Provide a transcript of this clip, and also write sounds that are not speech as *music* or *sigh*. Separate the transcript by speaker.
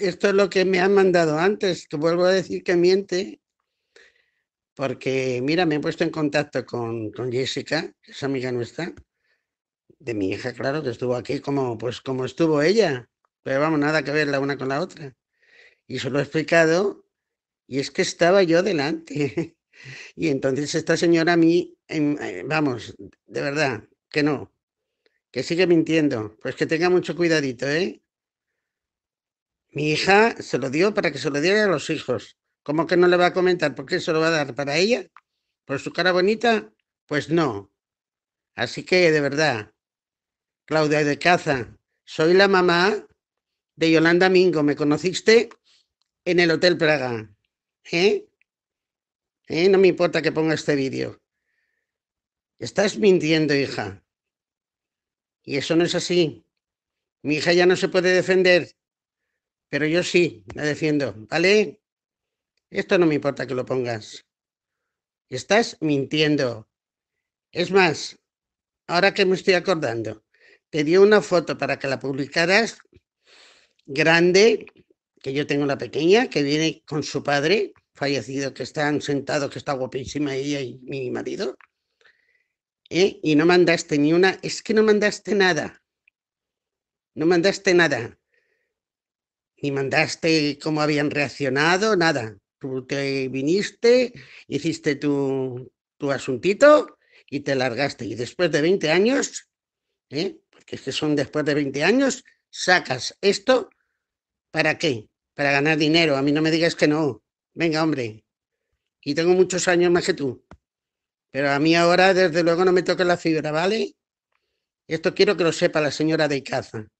Speaker 1: esto es lo que me han mandado antes, que vuelvo a decir que miente, porque mira, me he puesto en contacto con, Jessica, que es amiga nuestra, de mi hija, claro, que estuvo aquí como, pues, como estuvo ella, pero vamos, nada que ver la una con la otra. Y se lo he explicado, y es que estaba yo delante. *laughs* y entonces esta señora a mí, em, eh, vamos, de verdad, que no, que sigue mintiendo, pues que tenga mucho cuidadito, ¿eh? Mi hija se lo dio para que se lo diera a los hijos. ¿Cómo que no le va a comentar? ¿Por qué se lo va a dar para ella? ¿Por su cara bonita? Pues no. Así que, de verdad, Claudia de Caza, soy la mamá de Yolanda Mingo. Me conociste en el Hotel Praga. ¿Eh? ¿Eh? No me importa que ponga este vídeo. Estás mintiendo, hija. Y eso no es así. Mi hija ya no se puede defender pero yo sí, la defiendo, ¿vale? Esto no me importa que lo pongas. Estás mintiendo. Es más, ahora que me estoy acordando, te di una foto para que la publicaras grande, que yo tengo una pequeña, que viene con su padre fallecido, que están sentados, que está guapísima ella y mi marido. ¿eh? Y no mandaste ni una, es que no mandaste nada. No mandaste nada ni mandaste cómo habían reaccionado, nada. Tú te viniste, hiciste tu, tu asuntito y te largaste. Y después de 20 años, ¿eh? porque es que son después de 20 años, sacas esto, ¿para qué? Para ganar dinero. A mí no me digas que no. Venga, hombre. Y tengo muchos años más que tú. Pero a mí ahora, desde luego, no me toca la fibra, ¿vale? Esto quiero que lo sepa la señora de caza.